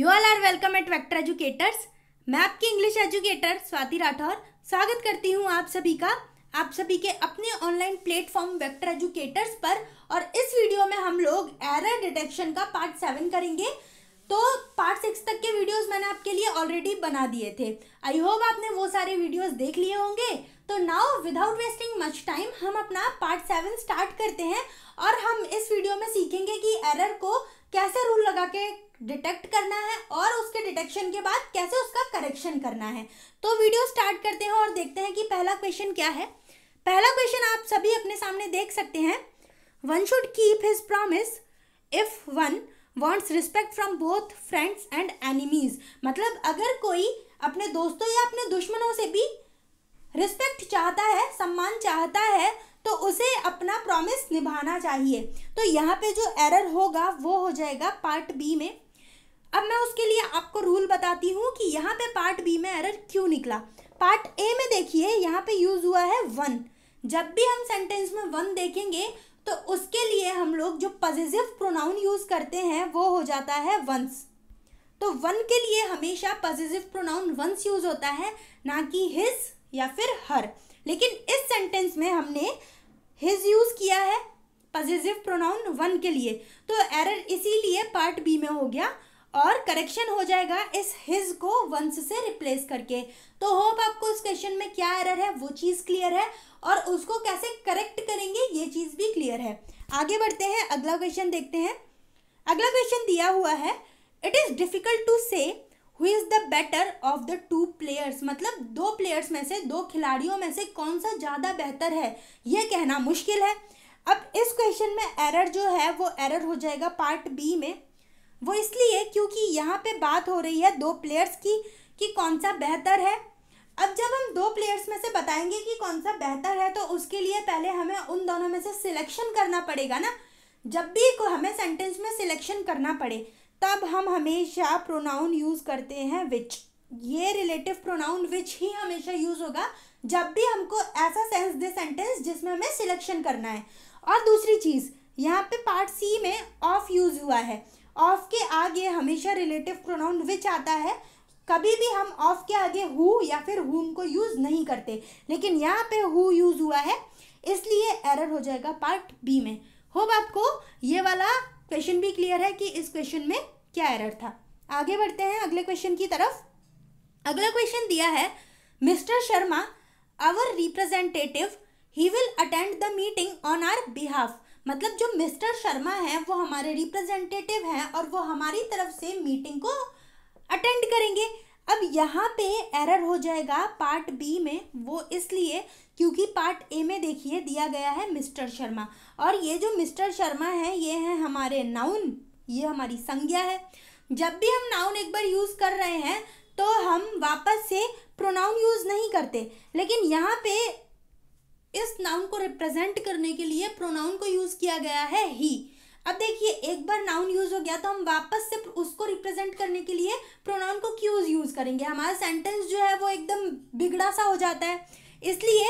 you all are welcome at Vector educators मैं आपकी English educator Swati Rathore स्वागत करती हूँ आप सभी का आप सभी के अपने ऑनलाइन प्लेटफॉर्म वैक्टर एजुकेटर्स पर और इस वीडियो में हम लोग एरर डिटेक्शन का पार्ट सेवन करेंगे तो पार्ट सिक्स तक के वीडियोस मैंने आपके लिए ऑलरेडी बना दिए थे आई होप आपने वो सारे वीडियोस देख लिए होंगे तो now without wasting much time हम अपना पार्ट सेवन स्टार्ट करते हैं और हम इस वीडियो में सीखेंगे कि एरर को कैसे रूल लगा के डिटेक्ट करना है और उसके डिटेक्शन के बाद कैसे उसका करेक्शन करना है तो वीडियो स्टार्ट करते हैं और देखते हैं कि पहला क्वेश्चन क्या है पहला क्वेश्चन आप सभी अपने सामने देख सकते हैं one should keep his promise if one wants respect from both friends and enemies मतलब अगर कोई अपने दोस्तों या अपने दुश्मनों से भी रिस्पेक्ट चाहता है सम्मान चाहता है तो उसे अपना प्रॉमिस निभाना चाहिए तो यहाँ पे जो एरर होगा वो हो जाएगा पार्ट बी में अब मैं उसके लिए आपको रूल बताती हूँ कि यहाँ पे पार्ट बी में एरर क्यों निकला पार्ट ए में देखिए यहाँ पे यूज़ हुआ है वन जब भी हम सेंटेंस में वन देखेंगे तो उसके लिए हम लोग जो पॉजिटिव प्रोनाउन यूज़ करते हैं वो हो जाता है वंस तो वन के लिए हमेशा पॉजिटिव प्रोनाउन वंस यूज़ होता है ना कि हिज या फिर हर लेकिन इस सेंटेंस में हमने हिज यूज़ किया है पॉजिटिव प्रोनाउन वन के लिए तो एरर इसीलिए पार्ट बी में हो गया और करेक्शन हो जाएगा इस हिज को वंस से रिप्लेस करके तो होप आपको इस क्वेश्चन में क्या एरर है वो चीज़ क्लियर है और उसको कैसे करेक्ट करेंगे ये चीज़ भी क्लियर है आगे बढ़ते हैं अगला क्वेश्चन देखते हैं अगला क्वेश्चन दिया हुआ है it is difficult to say who is the better of the two players मतलब दो प्लेयर्स में से दो खिलाड़ियों में से कौन सा ज़्यादा बेहतर है ये कहना मुश्किल है अब इस क्वेश्चन में एरर जो है वो एरर हो जाएगा पार्ट बी में वो इसलिए क्योंकि यहाँ पे बात हो रही है दो प्लेयर्स की कि कौन सा बेहतर है अब जब हम दो प्लेयर्स में से बताएंगे कि कौन सा बेहतर है तो उसके लिए पहले हमें उन दोनों में से सिलेक्शन करना पड़ेगा ना जब भी को हमें सेंटेंस में सिलेक्शन करना पड़े तब हम हमेशा प्रोनाउन यूज़ करते हैं विच ये रिलेटिव प्रोनाउन विच ही हमेशा यूज़ होगा जब भी हमको ऐसा सेंस दे सेंटेंस जिसमें हमें सिलेक्शन करना है और दूसरी चीज़ यहाँ पे पार्ट सी में ऑफ यूज़ हुआ है ऑफ के आगे हमेशा रिलेटिव प्रोनाउन विच आता है कभी भी हम ऑफ के आगे हु या फिर हुम को यूज़ नहीं करते लेकिन यहाँ पे हु यूज़ हुआ है इसलिए एरर हो जाएगा पार्ट बी में होप आपको ये वाला क्वेश्चन भी क्लियर है कि इस क्वेश्चन में क्या एरर था आगे बढ़ते हैं अगले क्वेश्चन की तरफ अगला क्वेश्चन दिया है mister Sharma our representative he will attend the meeting on our behalf मतलब जो मिस्टर शर्मा हैं वो हमारे रिप्रेजेंटेटिव हैं और वो हमारी तरफ से मीटिंग को अटेंड करेंगे अब यहाँ पे एरर हो जाएगा पार्ट बी में वो इसलिए क्योंकि पार्ट ए में देखिए दिया गया है मिस्टर शर्मा और ये जो मिस्टर शर्मा है ये है हमारे नाउन ये हमारी संज्ञा है जब भी हम नाउन एक बार यूज़ कर रहे हैं तो हम वापस से प्रोनाउन यूज़ नहीं करते लेकिन यहाँ पे इस नाउन को रिप्रेजेंट करने के लिए प्रोनाउन को यूज किया गया है ही अब देखिए एक बार नाउन यूज हो गया तो हम वापस से उसको रिप्रेजेंट करने के लिए प्रोनाउन को क्यूज यूज करेंगे हमारा सेंटेंस जो है वो एकदम बिगड़ा सा हो जाता है इसलिए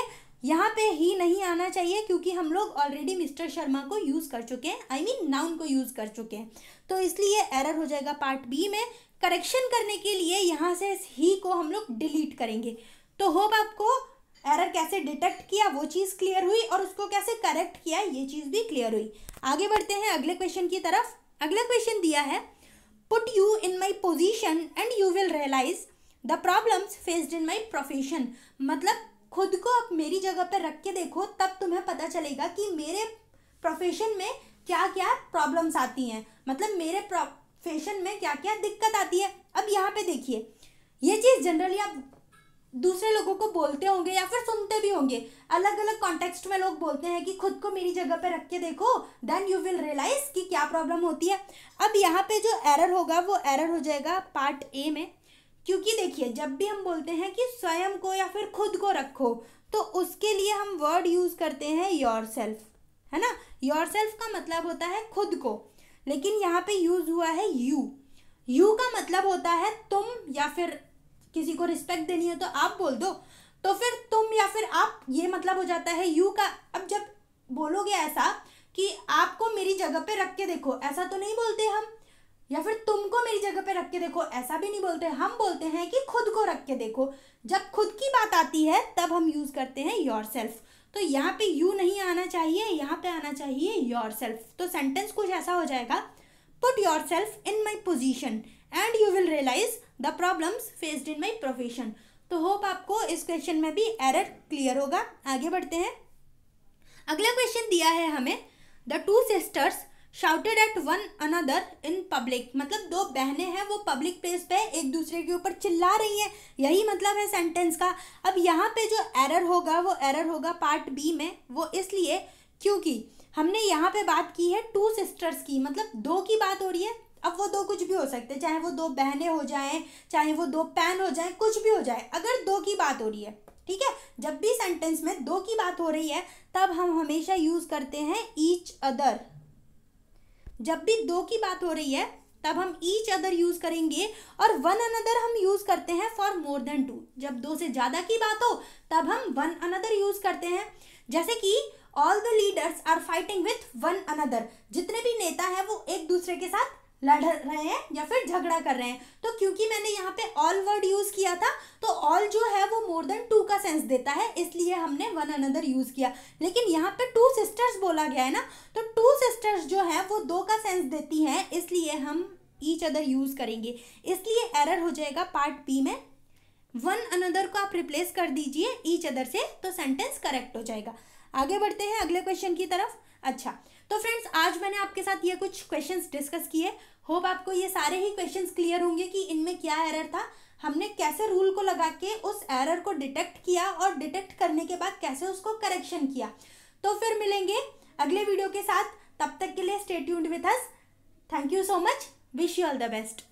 यहाँ पे ही नहीं आना चाहिए क्योंकि हम लोग ऑलरेडी मिस्टर शर्मा को यूज़ कर चुके हैं आई मीन नाउन को यूज़ कर चुके हैं तो इसलिए एरर हो जाएगा पार्ट बी में करेक्शन करने के लिए यहाँ से ही को हम लोग डिलीट करेंगे तो होप आपको एरर कैसे डिटेक्ट किया वो चीज़ क्लियर हुई और उसको कैसे करेक्ट किया ये चीज़ भी क्लियर हुई आगे बढ़ते हैं अगले क्वेश्चन की तरफ अगला क्वेश्चन दिया है put you in my position and you will realise the problems faced in my profession मतलब खुद को आप मेरी जगह पर रख के देखो तब तुम्हें पता चलेगा कि मेरे प्रोफेशन में क्या क्या प्रॉब्लम्स आती हैं मतलब मेरे प्रोफेशन में क्या क्या दिक्कत आती है अब यहाँ पे देखिए ये चीज़ जनरली आप दूसरे लोगों को बोलते होंगे या फिर सुनते भी होंगे अलग अलग कॉन्टेक्स्ट में लोग बोलते हैं कि खुद को मेरी जगह पे रख के देखो देन यू विल रियलाइज कि क्या प्रॉब्लम होती है अब यहाँ पे जो एरर होगा वो एरर हो जाएगा पार्ट ए में क्योंकि देखिए जब भी हम बोलते हैं कि स्वयं को या फिर खुद को रखो तो उसके लिए हम वर्ड यूज़ करते हैं योर सेल्फ है ना योर सेल्फ का मतलब होता है खुद को लेकिन यहाँ पे यूज़ हुआ है यू यू का मतलब होता है तुम या फिर किसी को रिस्पेक्ट देनी है तो आप बोल दो तो फिर तुम या फिर आप ये मतलब हो जाता है यू का अब जब बोलोगे ऐसा कि आपको मेरी जगह पे रख के देखो ऐसा तो नहीं बोलते हम या फिर तुमको मेरी जगह पे रख के देखो ऐसा भी नहीं बोलते हम बोलते हैं कि खुद को रख के देखो जब खुद की बात आती है तब हम यूज़ करते हैं योर सेल्फ तो यहाँ पे यू नहीं आना चाहिए यहाँ पे आना चाहिए योर सेल्फ तो सेंटेंस कुछ ऐसा हो जाएगा put yourself in my position and you will realise the problems faced in my profession तो होप आपको इस क्वेश्चन में भी एरर क्लियर होगा आगे बढ़ते हैं अगला क्वेश्चन दिया है हमें the two sisters shouted at one another in public मतलब दो बहनें हैं वो पब्लिक प्लेस पे एक दूसरे के ऊपर चिल्ला रही हैं यही मतलब है सेंटेंस का अब यहाँ पे जो एरर होगा वो एरर होगा पार्ट बी में वो इसलिए क्योंकि हमने यहाँ पे बात की है टू सिस्टर्स की मतलब दो की बात हो रही है अब वो दो कुछ भी हो सकते हैं चाहे वो दो बहनें हो जाएं चाहे वो दो पैन हो जाएं कुछ भी हो जाए अगर दो की बात हो रही है ठीक है जब भी सेंटेंस में दो की बात हो रही है तब हम हमेशा यूज करते हैं ईच अदर जब भी दो की बात हो रही है तब हम ईच अदर यूज करेंगे और वन अनदर हम यूज करते हैं फॉर मोर देन टू जब दो से ज्यादा की बात हो तब हम वन अनदर यूज करते हैं जैसे कि all the leaders are fighting with one another जितने भी नेता हैं वो एक दूसरे के साथ लड़ रहे हैं या फिर झगड़ा कर रहे हैं तो क्योंकि मैंने यहाँ पे ऑल वर्ड यूज़ किया था तो ऑल जो है वो मोर देन टू का सेंस देता है इसलिए हमने वन अनदर यूज़ किया लेकिन यहाँ पे टू सिस्टर्स बोला गया है ना तो टू सिस्टर्स जो है वो दो का सेंस देती हैं इसलिए हम ईच अदर यूज़ करेंगे इसलिए एरर हो जाएगा पार्ट बी में वन अनदर को आप रिप्लेस कर दीजिए ईच अदर से तो सेंटेंस करेक्ट हो जाएगा आगे बढ़ते हैं अगले क्वेश्चन की तरफ अच्छा तो फ्रेंड्स आज मैंने आपके साथ ये कुछ क्वेश्चंस डिस्कस किए होप आपको ये सारे ही क्वेश्चंस क्लियर होंगे कि इनमें क्या एरर था हमने कैसे रूल को लगा के उस एरर को डिटेक्ट किया और डिटेक्ट करने के बाद कैसे उसको करेक्शन किया तो फिर मिलेंगे अगले वीडियो के साथ तब तक के लिए stay tuned with us thank you so much wish you all the best